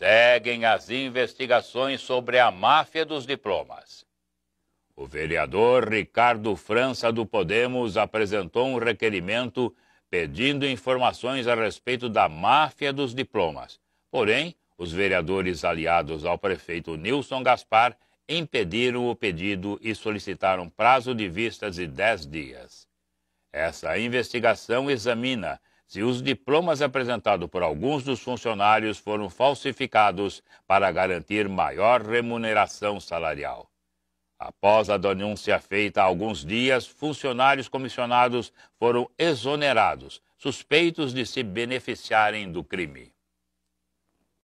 seguem as investigações sobre a máfia dos diplomas. O vereador Ricardo França do Podemos apresentou um requerimento pedindo informações a respeito da máfia dos diplomas. Porém, os vereadores aliados ao prefeito Nilson Gaspar impediram o pedido e solicitaram prazo de vistas de 10 dias. Essa investigação examina se os diplomas apresentados por alguns dos funcionários foram falsificados para garantir maior remuneração salarial. Após a denúncia feita há alguns dias, funcionários comissionados foram exonerados, suspeitos de se beneficiarem do crime.